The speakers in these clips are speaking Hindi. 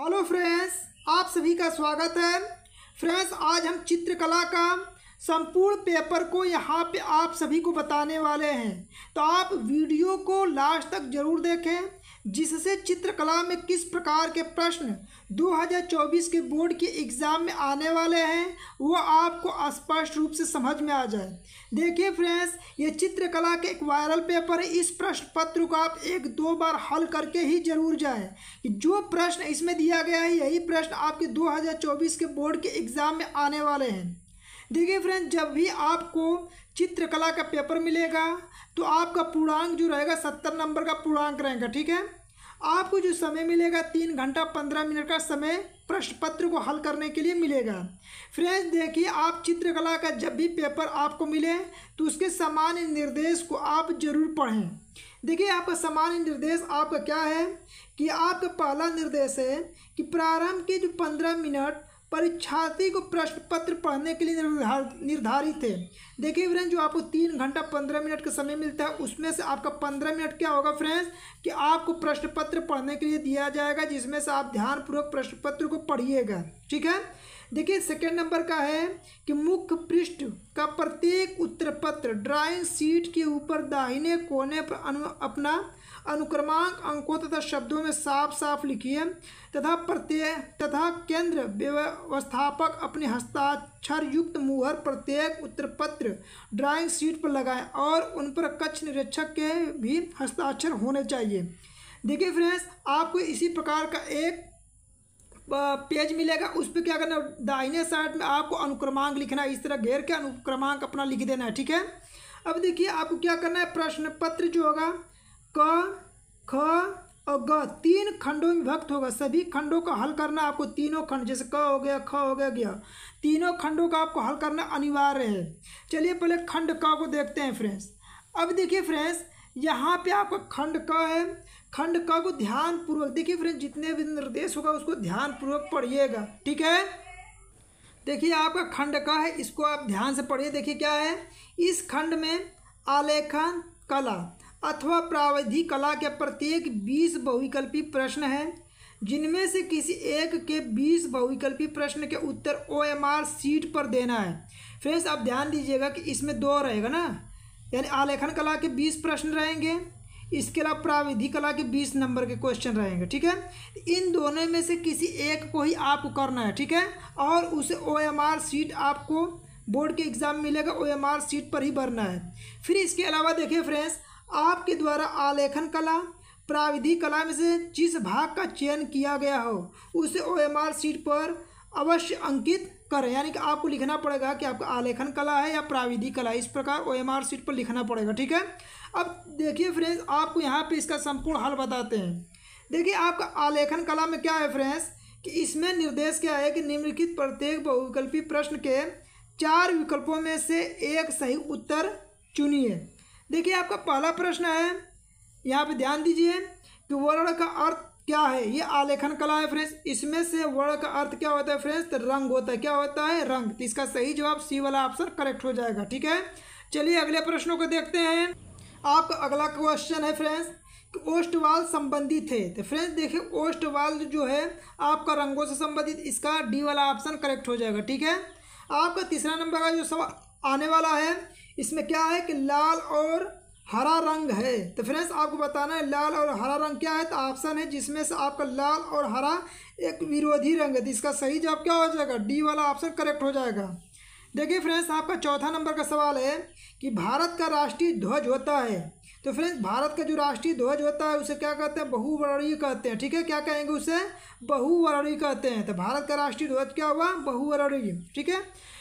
हेलो फ्रेंड्स आप सभी का स्वागत है फ्रेंड्स आज हम चित्रकला का संपूर्ण पेपर को यहाँ पे आप सभी को बताने वाले हैं तो आप वीडियो को लास्ट तक जरूर देखें जिससे चित्रकला में किस प्रकार के प्रश्न 2024 के बोर्ड के एग्ज़ाम में आने वाले हैं वो आपको स्पष्ट रूप से समझ में आ जाए देखिए फ्रेंड्स ये चित्रकला के एक वायरल पेपर है इस प्रश्न पत्र को आप एक दो बार हल करके ही जरूर जाए कि जो प्रश्न इसमें दिया गया है यही प्रश्न आपके 2024 के बोर्ड के एग्ज़ाम में आने वाले हैं देखिए फ्रेंड्स फ्रेंड जब भी आपको चित्रकला का पेपर मिलेगा तो आपका पूर्णांक जो रहेगा सत्तर नंबर का पूर्णांक रहेगा ठीक है आपको जो समय मिलेगा तीन घंटा पंद्रह मिनट का समय प्रश्न पत्र को हल करने के लिए मिलेगा फ्रेंड्स देखिए आप चित्रकला का जब भी पेपर आपको मिले तो उसके सामान्य निर्देश को आप जरूर पढ़ें देखिए आपका सामान्य निर्देश आपका क्या है कि आपका पहला निर्देश है कि प्रारंभ के जो पंद्रह मिनट परीक्षार्थी को प्रश्न पत्र पढ़ने के लिए निर्धारित है देखिए फ्रेंड्स जो आपको तीन घंटा पंद्रह मिनट का समय मिलता है उसमें से आपका पंद्रह मिनट क्या होगा फ्रेंड्स कि आपको प्रश्न पत्र पढ़ने के लिए दिया जाएगा जिसमें से आप ध्यानपूर्वक प्रश्न पत्र को पढ़िएगा ठीक है देखिए सेकंड नंबर का है कि मुख्य पृष्ठ का प्रत्येक उत्तर पत्र ड्राइंग सीट के ऊपर दाहिने कोने पर अनु, अपना अनुक्रमांक अंकों तथा शब्दों में साफ साफ लिखिए तथा प्रत्येक तथा केंद्र व्यवस्थापक अपने हस्ताक्षर युक्त मुहर प्रत्येक उत्तर पत्र ड्राइंग सीट पर लगाएं और उन पर कक्ष निरीक्षक के भी हस्ताक्षर होने चाहिए देखिए फ्रेंड्स आपको इसी प्रकार का एक पेज मिलेगा उस पर क्या करना दाहिने साइड में आपको अनुक्रमांक लिखना है इस तरह घेर के अनुक्रमांक अपना लिख देना है ठीक है अब देखिए आपको क्या करना है प्रश्न पत्र जो होगा क ख और ग तीन खंडों में विभक्त होगा सभी खंडों का हल करना आपको तीनों खंड जैसे क हो गया ख हो गया गया तीनों खंडों का आपको हल करना अनिवार्य है चलिए पहले खंड क को देखते हैं फ्रेंड्स अब देखिए फ्रेंड्स यहाँ पे आपका खंड क है खंड क को ध्यानपूर्वक देखिए फ्रेंड जितने भी निर्देश होगा उसको ध्यानपूर्वक पढ़िएगा ठीक है देखिए आपका खंड क है इसको आप ध्यान से पढ़िए देखिए क्या है इस खंड में आलेखन कला अथवा प्रावधि कला के प्रत्येक बीस बहुविकल्पी प्रश्न हैं जिनमें से किसी एक के बीस बहुविकल्पी प्रश्न के उत्तर ओ एम आर सीट पर देना है फ्रेंड्स आप ध्यान दीजिएगा कि इसमें दो रहेगा ना यानी आलेखन कला के बीस प्रश्न रहेंगे इसके अलावा प्राविधि कला के बीस नंबर के क्वेश्चन रहेंगे ठीक है इन दोनों में से किसी एक को ही आपको करना है ठीक है और उसे ओ एम आर सीट आपको बोर्ड के एग्ज़ाम मिलेगा ओ एम आर सीट पर ही भरना है फिर इसके अलावा देखिए फ्रेंड्स आपके द्वारा आलेखन कला प्राविधि कला में से जिस भाग का चयन किया गया हो उसे ओ एम आर सीट पर अवश्य अंकित कर यानी कि आपको लिखना पड़ेगा कि आपका आलेखन कला है या प्राविधिक कला है इस प्रकार ओ एम आर सीट पर लिखना पड़ेगा ठीक है अब देखिए फ्रेंड्स आपको यहाँ पे इसका संपूर्ण हल बताते हैं देखिए आपका आलेखन कला में क्या है फ्रेंड्स कि इसमें निर्देश क्या है कि निम्नलिखित प्रत्येक बहुविकल्पी प्रश्न के चार विकल्पों में से एक सही उत्तर चुनिए देखिए आपका पहला प्रश्न है यहाँ पर ध्यान दीजिए कि वर्ण का अर्थ क्या है ये आलेखन कला है फ्रेंड्स इसमें से वर्ण का अर्थ क्या होता है फ्रेंड्स तो रंग होता है क्या होता है रंग तो इसका सही जवाब सी वाला ऑप्शन करेक्ट हो जाएगा ठीक है चलिए अगले प्रश्नों को देखते हैं आपका अगला क्वेश्चन है फ्रेंड्स कि ओस्टवाल संबंधित थे तो फ्रेंड्स देखिए ओस्टवाल जो है आपका रंगों से संबंधित इसका डी वाला ऑप्शन करेक्ट हो जाएगा ठीक है आपका तीसरा नंबर का जो सवाल आने वाला है इसमें क्या है कि लाल और हरा रंग है तो फ्रेंड्स आपको बताना है लाल और हरा रंग क्या है तो ऑप्शन है जिसमें से आपका लाल और हरा एक विरोधी रंग है तो इसका सही जवाब क्या हो जाएगा डी वाला ऑप्शन करेक्ट हो जाएगा देखिए फ्रेंड्स आपका चौथा नंबर का सवाल है कि भारत का राष्ट्रीय ध्वज होता है तो फ्रेंड्स भारत का जो राष्ट्रीय ध्वज होता है उसे क्या कहते हैं बहुवर्णीय कहते हैं ठीक है क्या कहेंगे उसे बहुवर्णीय कहते हैं तो भारत का राष्ट्रीय ध्वज क्या हुआ बहुवर्णीय ठीक है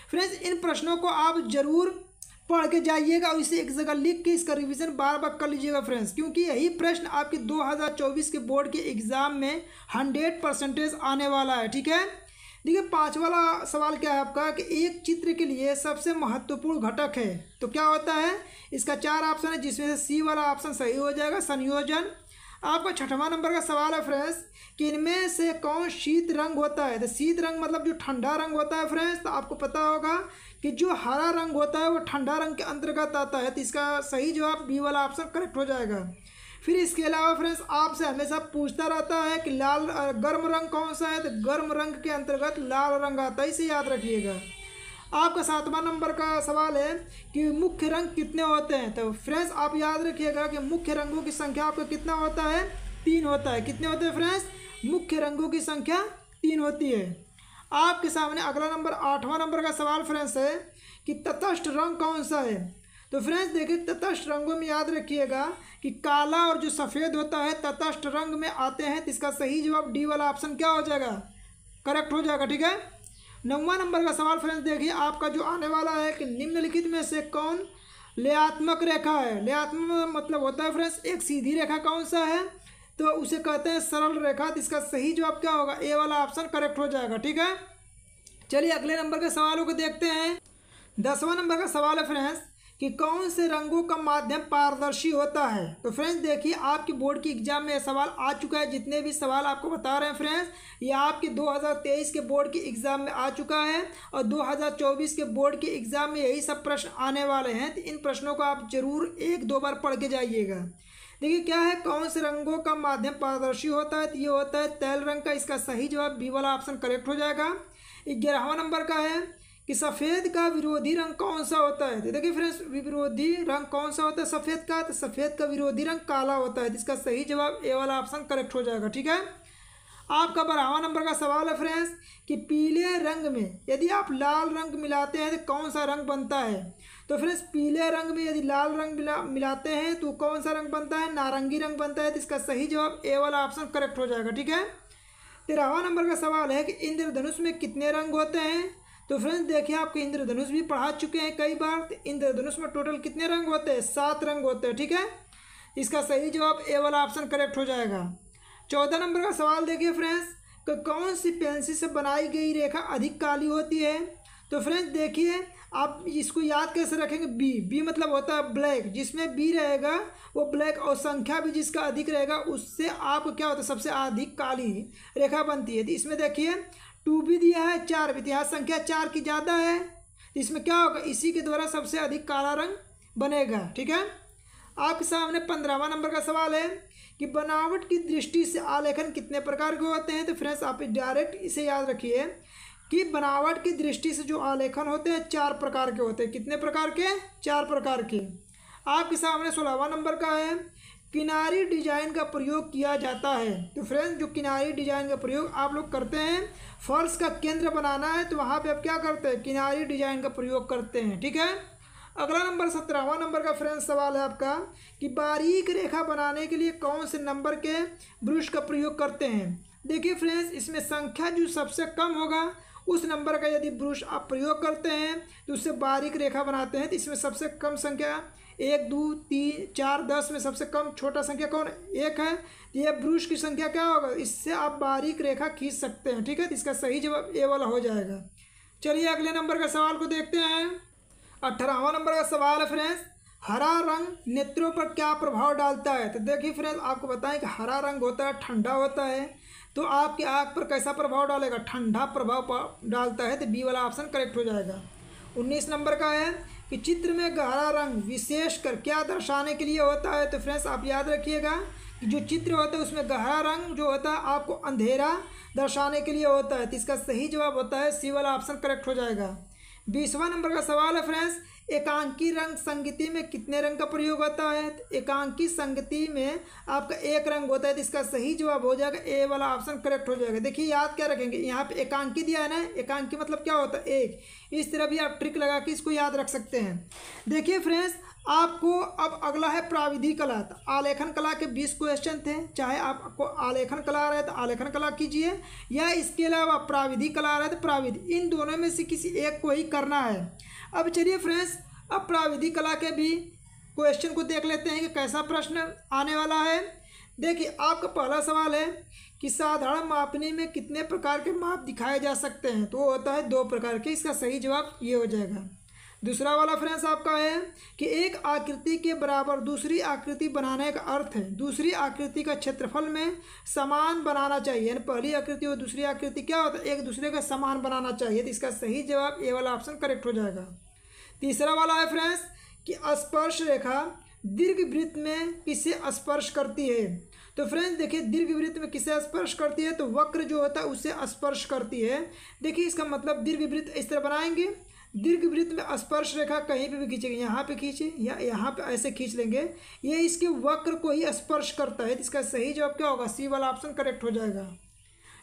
फ्रेंड्स इन प्रश्नों को आप जरूर पढ़ के जाइएगा और इसे एक जगह लिख के इसका रिवीजन बार बार कर लीजिएगा फ्रेंड्स क्योंकि यही प्रश्न आपके 2024 के बोर्ड के एग्ज़ाम में 100 परसेंटेज आने वाला है ठीक है देखिए पाँच वाला सवाल क्या है आपका कि एक चित्र के लिए सबसे महत्वपूर्ण घटक है तो क्या होता है इसका चार ऑप्शन है जिसमें से सी वाला ऑप्शन सही हो जाएगा संयोजन आपका छठवां नंबर का सवाल है फ्रेंड्स कि इनमें से कौन शीत रंग होता है तो शीत रंग मतलब जो ठंडा रंग होता है फ्रेंड्स तो आपको पता होगा कि जो हरा रंग होता है वो ठंडा रंग के अंतर्गत आता है तो इसका सही जवाब बी वाला ऑप्शन करेक्ट हो जाएगा फिर इसके अलावा फ्रेंड्स आपसे हमेशा पूछता रहता है कि लाल गर्म रंग कौन सा है तो गर्म रंग के अंतर्गत लाल रंग आता है इसे याद रखिएगा आपका सातवां नंबर का सवाल है कि मुख्य रंग कितने होते हैं तो फ्रेंड्स आप याद रखिएगा कि मुख्य रंगों की संख्या आपका कितना होता है तीन होता है कितने होते हैं फ्रेंड्स मुख्य रंगों की संख्या तीन होती है आपके सामने अगला नंबर आठवां नंबर का सवाल फ्रेंड्स है कि तटस्थ रंग कौन सा है तो फ्रेंड्स देखिए तटस्थ रंगों में याद रखिएगा कि काला और जो सफ़ेद होता है तटस्थ रंग में आते हैं तो इसका सही जवाब डी वाला ऑप्शन क्या हो जाएगा करेक्ट हो जाएगा ठीक है नौवा नंबर का सवाल फ्रेंड्स देखिए आपका जो आने वाला है कि निम्नलिखित में से कौन लेआत्मक रेखा है लेआत्मक मतलब होता है फ्रेंड्स एक सीधी रेखा कौन सा है तो उसे कहते हैं सरल रेखा तो इसका सही जवाब क्या होगा ए वाला ऑप्शन करेक्ट हो जाएगा ठीक है चलिए अगले नंबर के सवालों को देखते हैं दसवां नंबर का सवाल है फ्रेंड्स कि कौन से रंगों का माध्यम पारदर्शी होता है तो फ्रेंड्स देखिए आपके बोर्ड की एग्जाम में सवाल आ चुका है जितने भी सवाल आपको बता रहे हैं फ्रेंड्स ये आपके 2023 के बोर्ड की एग्जाम में आ चुका है और 2024 के बोर्ड के एग्जाम में यही सब प्रश्न आने वाले हैं तो इन प्रश्नों को आप जरूर एक दो बार पढ़ के जाइएगा देखिए क्या है कौन से रंगों का माध्यम पारदर्शी होता है तो ये होता है तैल रंग का इसका सही जवाब बी वाला ऑप्शन करेक्ट हो जाएगा ग्यारहवा नंबर का है कि सफ़ेद का विरोधी रंग कौन सा होता है तो देखिए फ्रेंड्स विरोधी रंग कौन सा होता है सफ़ेद का तो सफ़ेद का विरोधी रंग काला होता है जिसका सही जवाब ए वाला ऑप्शन करेक्ट हो जाएगा ठीक है आपका बारहवा नंबर का सवाल है फ्रेंड्स कि पीले रंग में यदि आप लाल रंग मिलाते हैं तो कौन सा रंग बनता है तो फ्रेंड्स पीले रंग में यदि लाल रंग मिला मिलाते हैं तो कौन सा रंग बनता है नारंगी रंग बनता है तो इसका सही जवाब ए वाला ऑप्शन करेक्ट हो जाएगा ठीक है तेरहवा नंबर का सवाल है कि इंद्रधनुष में कितने रंग होते हैं तो फ्रेंड्स देखिए आपके इंद्रधनुष भी पढ़ा चुके हैं कई बार तो इंद्रधनुष में टोटल कितने रंग होते हैं सात रंग होते हैं ठीक है इसका सही जवाब ए वाला ऑप्शन करेक्ट हो जाएगा चौदह नंबर का सवाल देखिए फ्रेंड्स कि कौन सी पेंसिल से बनाई गई रेखा अधिक काली होती है तो फ्रेंड्स देखिए आप इसको याद कैसे रखेंगे बी बी मतलब होता है ब्लैक जिसमें बी रहेगा वो ब्लैक और संख्या भी जिसका अधिक रहेगा उससे आपको क्या होता है सबसे अधिक काली रेखा बनती है तो इसमें देखिए टू भी दिया है चार भी दिया संख्या चार की ज़्यादा है इसमें क्या होगा इसी के द्वारा सबसे अधिक काला रंग बनेगा ठीक है आपके सामने पंद्रहवा नंबर का सवाल है कि बनावट की दृष्टि से आलेखन कितने प्रकार के होते हैं तो फ्रेंड्स आप डायरेक्ट इसे याद रखिए कि बनावट की दृष्टि से जो आलेखन होते हैं चार प्रकार के होते हैं कितने प्रकार के चार प्रकार के आपके सामने सोलहवा नंबर का है किनारी डिजाइन का प्रयोग किया जाता है तो फ्रेंड्स जो किनारी डिजाइन का प्रयोग आप लोग करते हैं फर्श का केंद्र बनाना है तो वहाँ पे आप क्या करते हैं किनारी डिजाइन का प्रयोग करते हैं ठीक है अगला नंबर सत्रहवा नंबर का फ्रेंड्स सवाल है आपका कि बारीक रेखा बनाने के लिए कौन से नंबर के ब्रश का प्रयोग करते हैं देखिए फ्रेंड्स इसमें संख्या जो सबसे कम होगा उस नंबर का यदि ब्रुश आप प्रयोग करते हैं तो उससे बारीक रेखा बनाते हैं तो इसमें सबसे कम संख्या एक दो तीन चार दस में सबसे कम छोटा संख्या कौन एक है तो यह ब्रुश की संख्या क्या होगा इससे आप बारीक रेखा खींच सकते हैं ठीक है तो इसका सही जवाब ए वाला हो जाएगा चलिए अगले नंबर का सवाल को देखते हैं अठारहवा नंबर का सवाल है फ्रेंड्स हरा रंग नेत्रों पर क्या प्रभाव डालता है तो देखिए फ्रेंड्स आपको बताएं कि हरा रंग होता है ठंडा होता है तो आपकी आँख पर कैसा प्रभाव डालेगा ठंडा प्रभाव डालता है तो बी वाला ऑप्शन करेक्ट हो जाएगा उन्नीस नंबर का है कि चित्र में गहरा रंग विशेषकर क्या दर्शाने के लिए होता है तो फ्रेंड्स आप याद रखिएगा कि जो चित्र होता है उसमें गहरा रंग जो होता है आपको अंधेरा दर्शाने के लिए होता है तो इसका सही जवाब होता है सी वाला ऑप्शन करेक्ट हो जाएगा बीसवा नंबर का सवाल है फ्रेंड्स एकांकी रंग संगति में कितने रंग का प्रयोग होता है तो एकांकी संगति में आपका एक रंग होता है तो इसका सही जवाब हो जाएगा ए वाला ऑप्शन करेक्ट हो जाएगा देखिए याद क्या रखेंगे यहाँ पे एकांकी दिया है ना एकांकी मतलब क्या होता है एक इस तरह भी आप ट्रिक लगा के इसको याद रख सकते हैं देखिए फ्रेंड्स आपको अब अगला है प्राविधि कला तो आलेखन कला के बीस क्वेश्चन थे चाहे आपको आलेखन कला आ रहा है तो आलेखन कला कीजिए या इसके अलावा प्राविधि कला आ रहा है तो प्राविधि इन दोनों में से किसी एक को ही करना है अब चलिए फ्रेंड्स अब प्राविधि कला के भी क्वेश्चन को देख लेते हैं कि कैसा प्रश्न आने वाला है देखिए आपका पहला सवाल है कि साधारण मापने में कितने प्रकार के माप दिखाए जा सकते हैं तो होता है दो प्रकार के इसका सही जवाब ये हो जाएगा दूसरा वाला फ्रेंड्स आपका है कि एक आकृति के बराबर दूसरी आकृति बनाने का अर्थ है दूसरी आकृति का क्षेत्रफल में समान बनाना चाहिए यानी पहली आकृति और दूसरी आकृति क्या होता है एक दूसरे का समान बनाना चाहिए तो इसका सही जवाब ये वाला ऑप्शन करेक्ट हो जाएगा तीसरा वाला है फ्रेंड्स कि स्पर्श रेखा दीर्घ वृत्त में किसे स्पर्श करती है तो फ्रेंड्स देखिए दीर्घ वृत्त में किसे स्पर्श करती है तो वक्र जो होता है उसे स्पर्श करती है देखिए इसका मतलब दीर्घ वृत्त इस तरह बनाएंगे दीर्घ वृत्त में स्पर्श रेखा कहीं पे भी खींचेगी यहाँ पे खींचे या यहाँ पे ऐसे खींच लेंगे ये इसके वक्र को ही स्पर्श करता है तो इसका सही जवाब क्या होगा सी वाला ऑप्शन करेक्ट हो जाएगा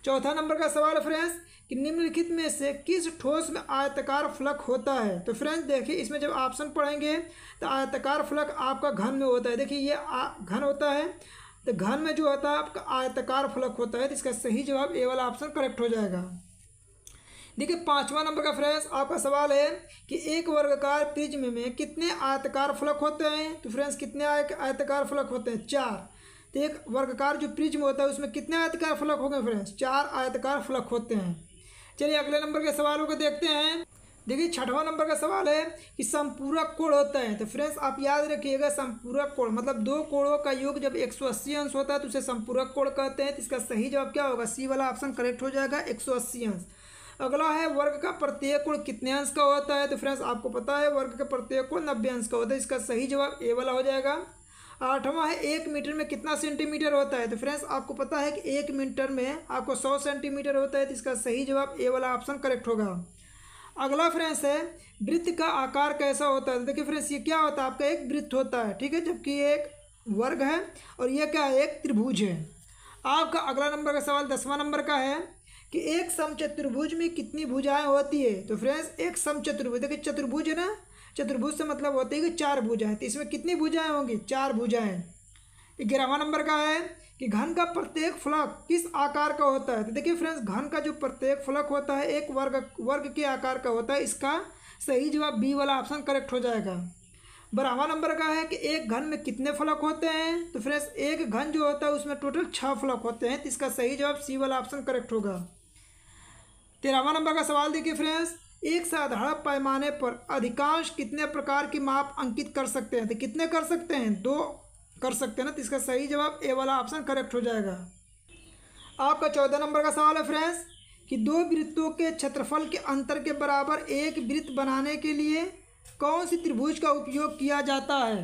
चौथा नंबर का सवाल फ्रेंड्स कि निम्नलिखित में से किस ठोस में आयताकार फलक होता है तो फ्रेंड्स देखिए इसमें जब ऑप्शन पढ़ेंगे तो आयताकार फलक आपका घन में होता है देखिए ये घन होता है तो घन में जो होता है आपका आयताकार फलक होता है तो इसका सही जवाब ए वाला ऑप्शन करेक्ट हो जाएगा देखिए पांचवा नंबर का फ्रेंड्स आपका सवाल है कि एक वर्गकार प्रिज्म में कितने आयतकार फलक होते हैं तो फ्रेंड्स कितने आयतकार फलक होते हैं चार तो एक वर्गकार जो प्रिज्म होता है उसमें कितने आयतकार फलक होंगे फ्रेंड्स चार आयतकार फलक होते हैं चलिए अगले नंबर के सवालों को देखते हैं देखिए छठवां नंबर का सवाल है कि संपूरक कोण होता है तो फ्रेंड्स आप याद रखिएगा संपूरक कोण मतलब दो कोणों का योग जब 180 अंश होता है तो उसे संपूरक कोण कहते हैं तो इसका सही जवाब क्या होगा सी वाला ऑप्शन करेक्ट हो जाएगा 180 अंश अगला है वर्ग का प्रत्यय कोण कितने अंश का होता है तो फ्रेंड्स आपको पता है वर्ग का प्रत्येक कोण नब्बे अंश का होता है इसका सही जवाब ए वाला हो जाएगा आठवां है एक मीटर में कितना सेंटीमीटर होता है तो फ्रेंड्स आपको पता है कि एक मीटर में आपको सौ सेंटीमीटर होता है तो इसका सही जवाब ए वाला ऑप्शन करेक्ट होगा अगला फ्रेंड्स है वृत्त का आकार कैसा होता है तो देखिए फ्रेंड्स ये क्या होता है आपका एक वृत्त होता है ठीक है जबकि एक वर्ग है और यह क्या है एक त्रिभुज है आपका अगला नंबर का सवाल दसवां नंबर का है कि एक समचतुर्भुज में कितनी भुजाएं होती है तो फ्रेंड्स एक समचतुर्भुज देखिए चतुर्भुज है ना चतुर्भुज से मतलब होती है कि चार भुजाएं तो इसमें कितनी भुजाएं होंगी चार भुजाएं ग्यारहवा नंबर का है कि घन का प्रत्येक फलक किस आकार का होता है तो देखिए फ्रेंड्स घन का जो प्रत्येक फलक होता है एक वर्ग वर्ग के आकार का होता है इसका सही जवाब बी वाला ऑप्शन करेक्ट हो जाएगा बारहवा नंबर का है कि एक घन में कितने फलक होते हैं तो फ्रेंड्स एक घन जो होता है उसमें टोटल छः फलक होते हैं तो इसका सही जवाब सी वाला ऑप्शन करेक्ट होगा तेरहवा नंबर का सवाल देखिए फ्रेंड्स एक साधारण पैमाने पर अधिकांश कितने प्रकार की माप अंकित कर सकते हैं तो कितने कर सकते हैं दो कर सकते हैं ना तो इसका सही जवाब ए वाला ऑप्शन करेक्ट हो जाएगा आपका चौदह नंबर का सवाल है फ्रेंड्स कि दो वृत्तों के क्षेत्रफल के अंतर के बराबर एक वृत्त बनाने के लिए कौन सी त्रिभुज का उपयोग किया जाता है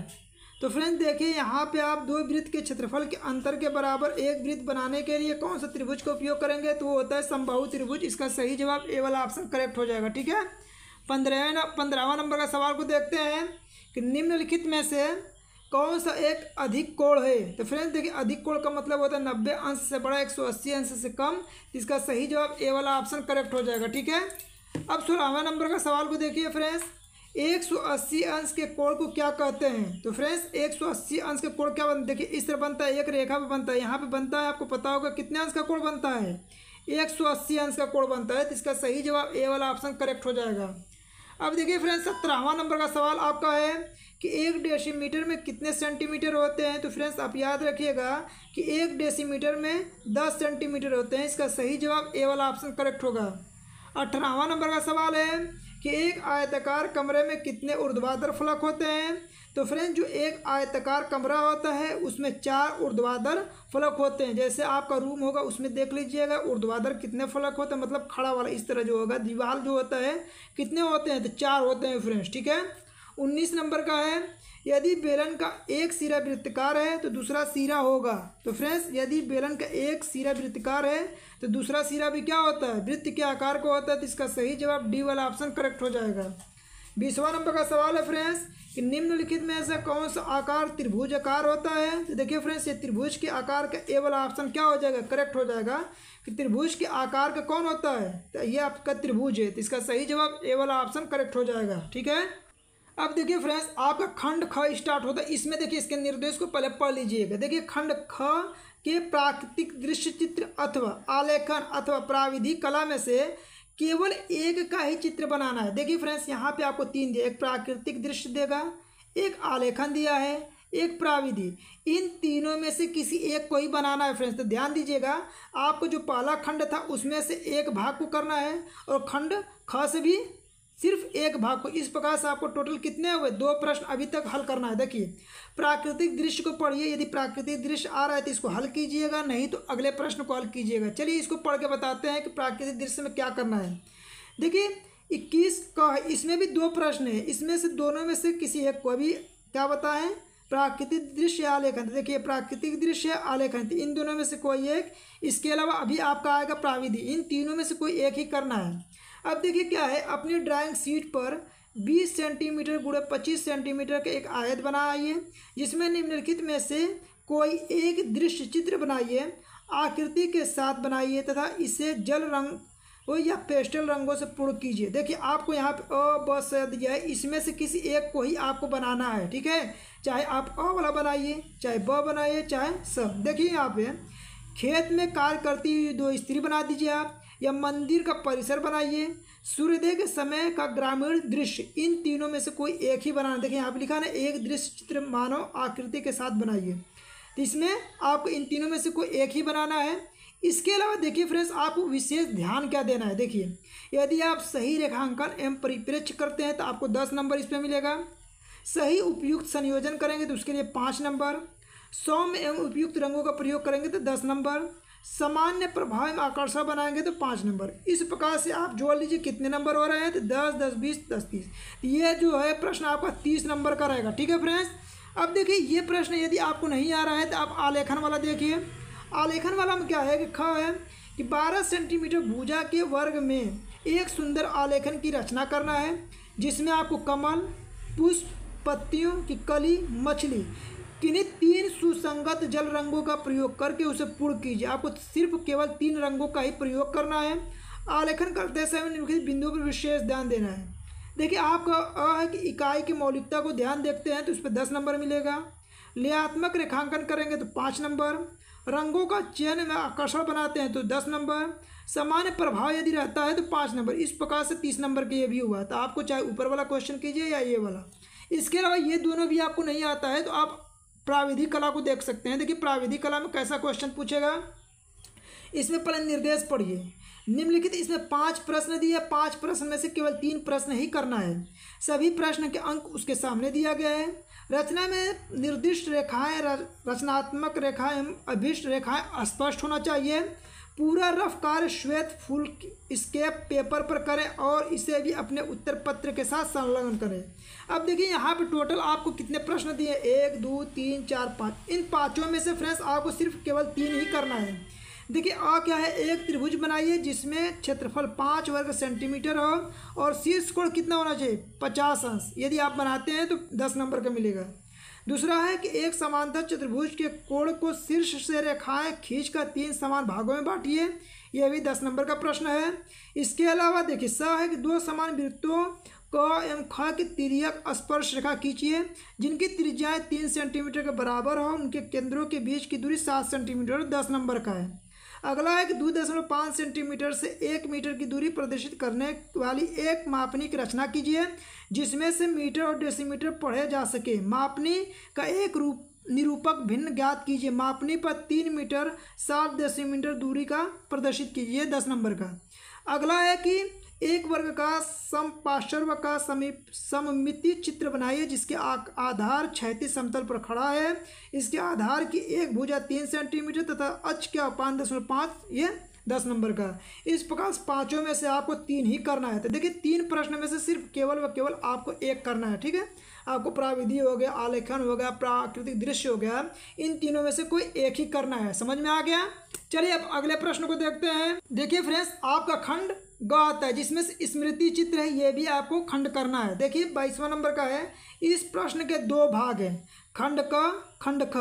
तो फ्रेंड्स देखिए यहाँ पे आप दो वृत्त के क्षेत्रफल के अंतर के बराबर एक वृत्त बनाने के लिए कौन सा त्रिभुज का उपयोग करेंगे तो वो होता है समबाहु त्रिभुज इसका सही जवाब ए वाला ऑप्शन करेक्ट हो जाएगा ठीक है पंद्रह पंद्रहवा नंबर का सवाल को देखते हैं कि निम्नलिखित में से कौन सा एक अधिक कोण है तो फ्रेंड्स देखिए अधिक कोण का मतलब होता है नब्बे अंश से बड़ा एक सौ अस्सी अंश से कम इसका सही जवाब ए वाला ऑप्शन करेक्ट हो जाएगा ठीक है अब सोलहवा नंबर का सवाल को देखिए फ्रेंड्स 180 अंश के कोण को क्या कहते हैं तो फ्रेंड्स 180 अंश के कोण क्या बन देखिए इस तरह बनता है एक रेखा पे बनता है यहाँ पे बनता है आपको पता होगा कितने अंश का कोण बनता है 180 अंश का कोण बनता है तो इसका सही जवाब ए वाला ऑप्शन करेक्ट हो जाएगा अब देखिए फ्रेंड्स सत्रहवा नंबर का सवाल आपका है कि एक डेसीमीटर में कितने सेंटीमीटर होते हैं तो फ्रेंड्स आप याद रखिएगा कि एक डेसीमीटर में दस सेंटीमीटर होते हैं इसका सही जवाब ए वाला ऑप्शन करेक्ट होगा अठारहवा नंबर का सवाल है कि एक आयताकार कमरे में कितने उर्ध्वाधर फलक होते हैं तो फ्रेंड जो एक आयताकार कमरा होता है उसमें चार उर्ध्वाधर फलक होते हैं जैसे आपका रूम होगा उसमें देख लीजिएगा उर्ध्वाधर कितने फलक होते हैं मतलब खड़ा वाला इस तरह जो होगा दीवार जो होता है कितने होते हैं तो चार होते हैं फ्रेंड्स ठीक है उन्नीस नंबर का है यदि बेलन का एक सिरा वृत्तकार है तो दूसरा सिरा होगा तो फ्रेंड्स यदि बेलन का एक सिरा वृत्तकार है तो दूसरा सिरा भी क्या होता है वृत्त के आकार का होता है तो इसका सही जवाब डी वाला ऑप्शन करेक्ट हो जाएगा बीसवा नंबर का सवाल है फ्रेंड्स कि निम्नलिखित में ऐसा कौन सा आकार त्रिभुज आकार होता है तो देखिए फ्रेंड्स ये त्रिभुज के आकार का ए वाला ऑप्शन क्या हो जाएगा करेक्ट हो जाएगा कि त्रिभुज के आकार का कौन होता है तो ये आपका त्रिभुज है तो इसका सही जवाब ए वाला ऑप्शन करेक्ट हो जाएगा ठीक है अब देखिए फ्रेंड्स आपका खंड ख स्टार्ट होता है इसमें देखिए इसके निर्देश को पहले पढ़ लीजिएगा देखिए खंड ख के प्राकृतिक दृश्य चित्र अथवा आलेखन अथवा प्राविधि कला में से केवल एक का ही चित्र बनाना है देखिए फ्रेंड्स यहाँ पे आपको तीन दिया एक प्राकृतिक दृश्य देगा एक आलेखन दिया है एक प्राविधि इन तीनों में से किसी एक को ही बनाना है फ्रेंड्स तो ध्यान दीजिएगा आपको जो पहला खंड था उसमें से एक भाग को करना है और खंड ख से भी सिर्फ एक भाग को इस प्रकार से आपको टोटल कितने हुए दो प्रश्न अभी तक हल करना है देखिए प्राकृतिक दृश्य को पढ़िए यदि प्राकृतिक दृश्य आ रहा है तो इसको हल कीजिएगा नहीं तो अगले प्रश्न को हल कीजिएगा चलिए इसको पढ़ के बताते हैं कि प्राकृतिक दृश्य में क्या करना है देखिए इक्कीस का है इसमें भी दो प्रश्न है इसमें से दोनों में से किसी एक को अभी क्या बताएं प्राकृतिक दृश्य आलेखन देखिए प्राकृतिक दृश्य आलेखन तो इन दोनों में से कोई एक इसके अलावा अभी आपका आएगा प्राविधि इन तीनों में से कोई एक ही करना है अब देखिए क्या है अपनी ड्राइंग शीट पर 20 सेंटीमीटर गुड़े 25 सेंटीमीटर का एक आयत बनाइए जिसमें निम्नलिखित में से कोई एक दृश्य चित्र बनाइए आकृति के साथ बनाइए तथा इसे जल रंग या पेस्टल रंगों से पूर्ण कीजिए देखिए आपको यहाँ पे अ ब स दिया है इसमें से किसी एक को ही आपको बनाना है ठीक है चाहे आप अ वाला बनाइए चाहे ब बनाइए चाहे स देखिए यहाँ पे खेत में कार्य करती हुई दो स्त्री बना दीजिए आप या मंदिर का परिसर बनाइए सूर्योदय के समय का ग्रामीण दृश्य इन तीनों में से कोई एक ही बनाना देखें यहाँ पर लिखा ना एक दृश्य चित्र मानव आकृति के साथ बनाइए तो इसमें आपको इन तीनों में से कोई एक ही बनाना है इसके अलावा देखिए फ्रेंड्स आपको विशेष ध्यान क्या देना है देखिए यदि आप सही रेखांकन एवं परिप्रेक्ष्य करते हैं तो आपको दस नंबर इस पर मिलेगा सही उपयुक्त संयोजन करेंगे तो उसके लिए पाँच नंबर सौम्य एवं उपयुक्त रंगों का प्रयोग करेंगे तो दस नंबर सामान्य प्रभाव में आकर्षक बनाएंगे तो पाँच नंबर इस प्रकार से आप जोड़ लीजिए कितने नंबर हो रहे हैं तो दस दस बीस दस तीस ये जो है प्रश्न आपका तीस नंबर का रहेगा ठीक है फ्रेंड्स अब देखिए ये प्रश्न यदि आपको नहीं आ रहा है तो आप आलेखन वाला देखिए आलेखन वाला में क्या है कि ख है कि बारह सेंटीमीटर भूजा के वर्ग में एक सुंदर आलेखन की रचना करना है जिसमें आपको कमल पुष्प पत्तियों की कली मछली किन्हीं तीन सुसंगत जल रंगों का प्रयोग करके उसे पूर्ण कीजिए आपको सिर्फ केवल तीन रंगों का ही प्रयोग करना है आलेखन करते समय निम्नलिखित बिंदुओं पर विशेष ध्यान देना है देखिए आपका अ है कि इकाई की मौलिकता को ध्यान देखते हैं तो उस पर दस नंबर मिलेगा लेआत्मक रेखांकन करेंगे तो पाँच नंबर रंगों का चयन में आकर्षण बनाते हैं तो दस नंबर सामान्य प्रभाव यदि रहता है तो पाँच नंबर इस प्रकार से तीस नंबर के ये भी हुआ तो आपको चाहे ऊपर वाला क्वेश्चन कीजिए या ये वाला इसके अलावा ये दोनों भी आपको नहीं आता है तो आप प्राविधिक कला को देख सकते हैं देखिए प्राविधिक कला में कैसा क्वेश्चन पूछेगा इसमें पहले निर्देश पढ़िए निम्नलिखित इसमें पांच प्रश्न दिए पांच प्रश्न में से केवल तीन प्रश्न ही करना है सभी प्रश्न के अंक उसके सामने दिया गया है रचना में निर्दिष्ट रेखाएं रचनात्मक रेखाएं अभिष्ट रेखाएं स्पष्ट होना चाहिए पूरा रफ कार्य श्वेत फुल स्केप पेपर पर करें और इसे भी अपने उत्तर पत्र के साथ संलग्न करें अब देखिए यहाँ पे टोटल आपको कितने प्रश्न दिए एक दो तीन चार पाँच इन पाँचों में से फ्रेंड्स आपको सिर्फ केवल तीन ही करना है देखिए आ क्या है एक त्रिभुज बनाइए जिसमें क्षेत्रफल पाँच वर्ग सेंटीमीटर हो और शीर्ष कोण कितना होना चाहिए पचास अंश यदि आप बनाते हैं तो दस नंबर का मिलेगा दूसरा है कि एक समांतर चतुर्भुज के कोण को शीर्ष से रेखाएं खींचकर तीन समान भागों में बांटिए यह भी दस नंबर का प्रश्न है इसके अलावा देखिए स है कि दो समान वृत्तों क एवं ख की त्रियक स्पर्श रेखा खींचिए जिनकी त्रिज्याएं तीन सेंटीमीटर के बराबर हो उनके केंद्रों के बीच की दूरी सात सेंटीमीटर दस नंबर का है अगला एक दो दशमलव पाँच सेंटीमीटर से एक मीटर की दूरी प्रदर्शित करने वाली एक मापनी की रचना कीजिए जिसमें से मीटर और डेसीमीटर पढ़े जा सके मापनी का एक रूप निरूपक भिन्न ज्ञात कीजिए मापनी पर तीन मीटर सात दशमीटर दूरी का प्रदर्शित कीजिए दस नंबर का अगला है कि एक वर्ग का समपाश्चर्व का समीप सममिति चित्र बनाइए जिसके आधार छैतीस समतल पर खड़ा है इसके आधार की एक भुजा तीन सेंटीमीटर तथा अच के पाँच दशमलव पाँच ये दस नंबर का इस प्रकार पाँचों में से आपको तीन ही करना है तो देखिए तीन प्रश्न में से सिर्फ केवल व केवल आपको एक करना है ठीक है आपको प्राविधि हो गया आलेखन हो गया प्राकृतिक दृश्य हो गया इन तीनों में से कोई एक ही करना है समझ में आ गया चलिए अब अगले प्रश्न को देखते हैं देखिए फ्रेंड्स आपका खंड ग आता है जिसमें से स्मृति चित्र है ये भी आपको खंड करना है देखिए बाईसवा नंबर का है इस प्रश्न के दो भाग हैं खंड क खंड ख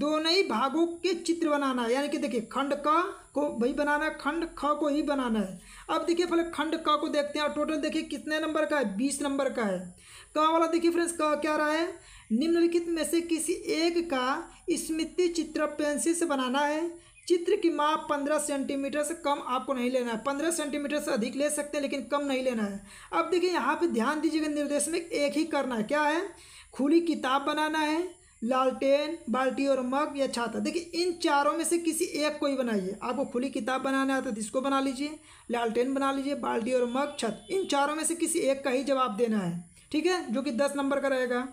दोनों ही भागों के चित्र बनाना है यानी कि देखिए खंड क को भी बनाना है खंड ख को ही बनाना है अब देखिए पहले खंड क को देखते हैं और टोटल देखिए कितने नंबर का है बीस नंबर का है क वाला देखिए फ्रेंड्स क क्या रहा है निम्नलिखित में से किसी एक का स्मृति चित्र पेंसिल से बनाना है चित्र की माप पंद्रह सेंटीमीटर से कम आपको नहीं लेना है पंद्रह सेंटीमीटर से अधिक ले सकते हैं लेकिन कम नहीं लेना है अब देखिए यहाँ पे ध्यान दीजिएगा निर्देश में एक ही करना है क्या है खुली किताब बनाना है लालटेन बाल्टी और मग या छाता देखिए इन चारों में से किसी एक को ही बनाइए आपको खुली किताब बनाना आता है तो इसको बना लीजिए लालटेन बना लीजिए बाल्टी और मग छत इन चारों में से किसी एक का ही जवाब देना है ठीक है जो कि दस नंबर का रहेगा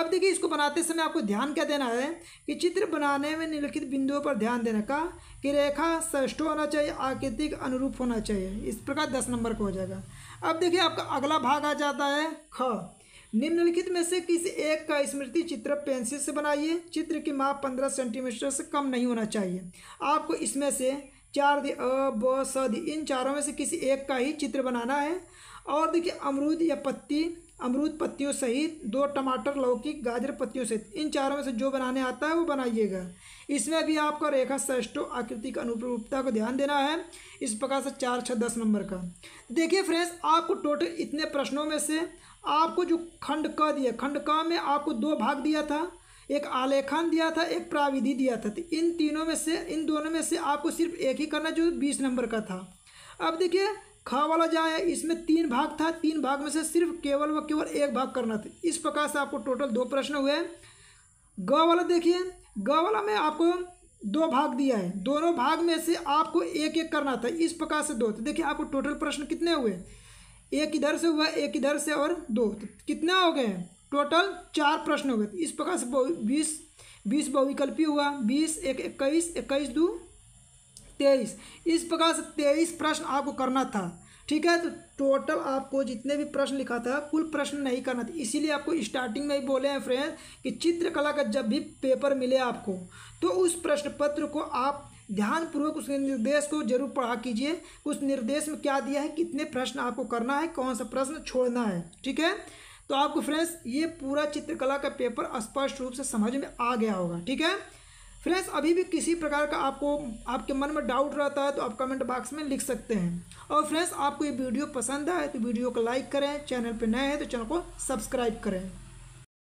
अब देखिए इसको बनाते समय आपको ध्यान क्या देना है कि चित्र बनाने में निम्नलिखित बिंदुओं पर ध्यान देना का कि रेखा ष्ठ होना चाहिए आकृतिक अनुरूप होना चाहिए इस प्रकार दस नंबर का हो जाएगा अब देखिए आपका अगला भाग आ जाता है ख निम्नलिखित में से किसी एक का स्मृति चित्र पेंसिल से बनाइए चित्र की माप पंद्रह सेंटीमीटर से कम नहीं होना चाहिए आपको इसमें से चार दी अ ब स दी इन चारों में से किसी एक का ही चित्र बनाना है और देखिए अमरूद या पत्ती अमरूद पत्तियों सहित दो टमाटर लौकी गाजर पत्तियों सहित इन चारों में से जो बनाने आता है वो बनाइएगा इसमें भी आपको रेखा श्रेष्ठों आकृति का अनुपरूपता को ध्यान देना है इस प्रकार से चार छः दस नंबर का देखिए फ्रेंड्स आपको टोटल इतने प्रश्नों में से आपको जो खंड क दिया खंड क में आपको दो भाग दिया था एक आलेखन दिया था एक प्राविधि दिया था तो इन तीनों में से इन दोनों में से आपको सिर्फ एक ही करना जो बीस नंबर का था अब देखिए खा वाला जहाँ है इसमें तीन भाग था तीन भाग में से सिर्फ केवल व केवल एक भाग करना था इस प्रकार से आपको टोटल दो प्रश्न हुए ग वाला देखिए ग वाला में आपको दो भाग दिया है दोनों भाग में से आपको एक एक करना था इस प्रकार से दो तो देखिए आपको टोटल प्रश्न कितने हुए एक इधर से हुआ एक इधर से और दो तो कितना हो गए टोटल चार प्रश्न हो गए इस प्रकार से बीस बीस बहुविकल्पी हुआ बीस एक इक्कीस इक्कीस दो तेईस इस प्रकार से तेईस प्रश्न आपको करना था ठीक है तो टोटल आपको जितने भी प्रश्न लिखा था कुल प्रश्न नहीं करना था इसीलिए आपको स्टार्टिंग में ही बोले हैं फ्रेंड कि चित्रकला का जब भी पेपर मिले आपको तो उस प्रश्न पत्र को आप ध्यानपूर्वक उसके निर्देश को जरूर पढ़ा कीजिए उस निर्देश में क्या दिया है कितने प्रश्न आपको करना है कौन सा प्रश्न छोड़ना है ठीक है तो आपको फ्रेंड्स ये पूरा चित्रकला का पेपर स्पष्ट रूप से समझ में आ गया होगा ठीक है फ्रेंड्स अभी भी किसी प्रकार का आपको आपके मन में डाउट रहता है तो आप कमेंट बॉक्स में लिख सकते हैं और फ्रेंड्स आपको ये वीडियो पसंद आए तो वीडियो को लाइक करें चैनल पर नए हैं तो चैनल को सब्सक्राइब करें